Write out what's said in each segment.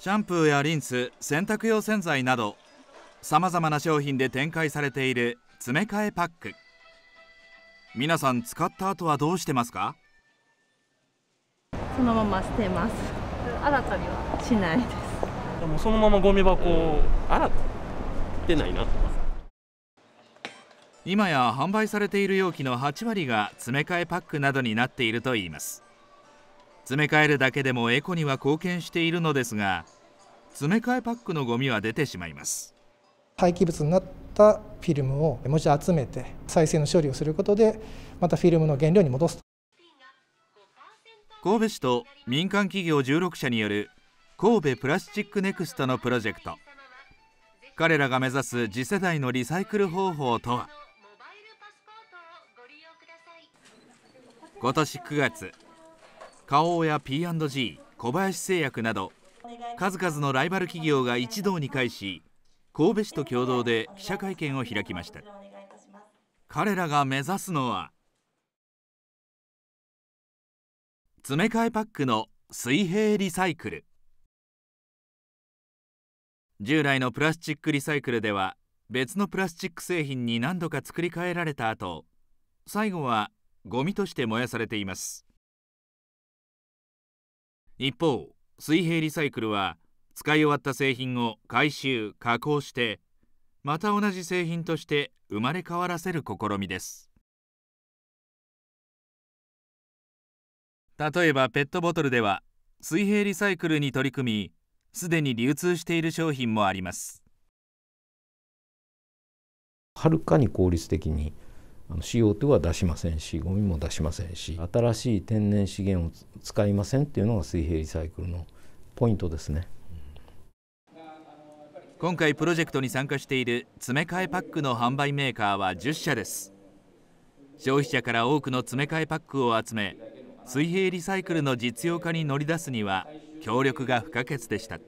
シャンプーやリンス洗濯用洗剤などさまざまな商品で展開されている詰め替えパック皆さん使った後はどうしてますかそのまま捨てます新たにはしないですでもそのままゴミ箱を洗ってないな今や販売されている容器の8割が詰め替えパックなどになっているといいます詰め替えるだけでもエコには貢献しているのですが詰め替えパックのゴミは出てしまいます廃棄物になったフィルムをもう一度集めて再生の処理をすることでまたフィルムの原料に戻す神戸市と民間企業16社による神戸プラスチックネクストのプロジェクト彼らが目指す次世代のリサイクル方法とは今年9月花王や P&G 小林製薬など数々のライバル企業が一堂に会し神戸市と共同で記者会見を開きました彼らが目指すのは詰め替えパックの水平リサイクル従来のプラスチックリサイクルでは別のプラスチック製品に何度か作り変えられた後最後はゴミとして燃やされています一方水平リサイクルは使い終わった製品を回収加工してまた同じ製品として生まれ変わらせる試みです例えばペットボトルでは水平リサイクルに取り組みすでに流通している商品もありますはるかに効率的に CO2 は出しませんしゴミも出しませんし新しい天然資源を使いませんっていうのが水平リサイクルのポイントですね今回プロジェクトに参加している詰め替えパックの販売メーカーは10社です消費者から多くの詰め替えパックを集め水平リサイクルの実用化に乗り出すには協力が不可欠でした。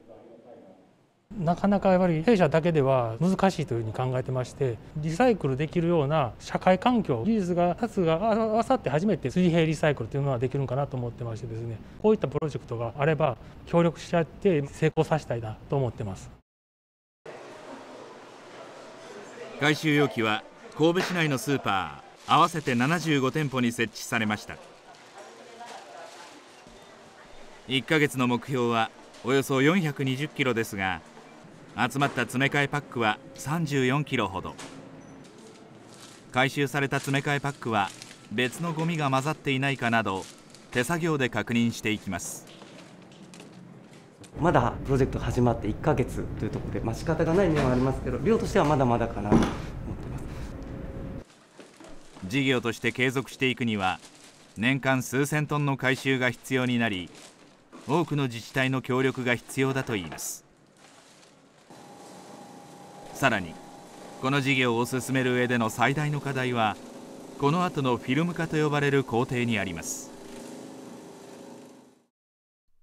なかなかやっぱり弊社だけでは難しいというふうに考えてましてリサイクルできるような社会環境技術が2つが合わさって初めて水平リサイクルというのはできるんかなと思ってましてですねこういったプロジェクトがあれば協力し合って成功させたいなと思ってます回収容器は神戸市内のスーパー合わせて75店舗に設置されました1か月の目標はおよそ420キロですが集まった詰め替えパックは34キロほど回収された詰め替えパックは別のゴミが混ざっていないかなど手作業で確認していきますまだプロジェクト始まって1か月というところで、まあ仕方がない面はありますけど量としてはまだまだかなと思ってます事業として継続していくには年間数千トンの回収が必要になり多くの自治体の協力が必要だといいますさらにこの事業を進める上での最大の課題はこの後のフィルム化と呼ばれる工程にあります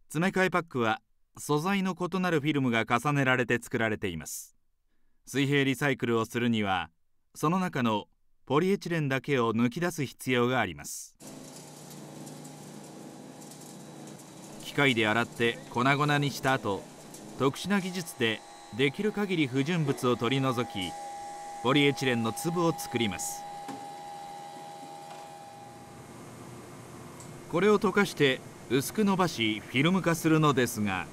詰め替えパックは素材の異なるフィルムが重ねられて作られています水平リサイクルをするにはその中のポリエチレンだけを抜き出す必要があります機械で洗って粉々にした後特殊な技術でできる限り不純物を取り除きポリエチレンの粒を作りますこれを溶かして薄く伸ばしフィルム化するのですが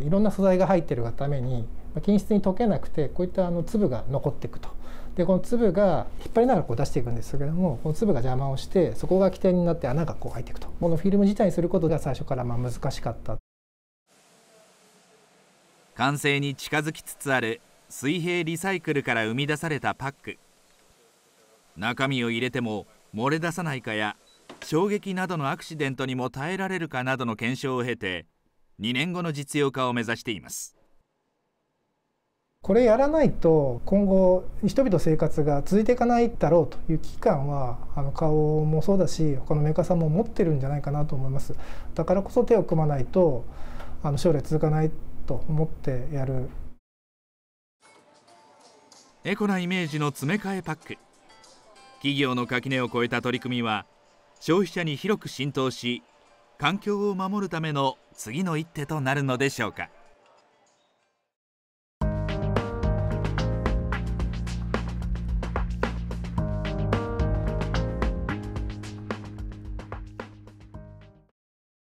いろんな素材が入っているがために均質に溶けなくてこういったあの粒が残っていくとでこの粒が引っ張りながらこう出していくんですけれどもこの粒が邪魔をしてそこが起点になって穴がこう開いていくとこのフィルム自体にすることが最初からまあ難しかった完成に近づきつつある水平リサイクルから生み出されたパック中身を入れても漏れ出さないかや衝撃などのアクシデントにも耐えられるかなどの検証を経て2年後の実用化を目指していますこれやらないと今後人々生活が続いていかないだろうという危機感はあの顔もそうだし他のメーカーさんも持ってるんじゃないかなと思いますだからこそ手を組まないとあの将来続かないと思ってやるエコなイメージの詰め替えパック企業の垣根を越えた取り組みは消費者に広く浸透し環境を守るための次の一手となるのでしょうか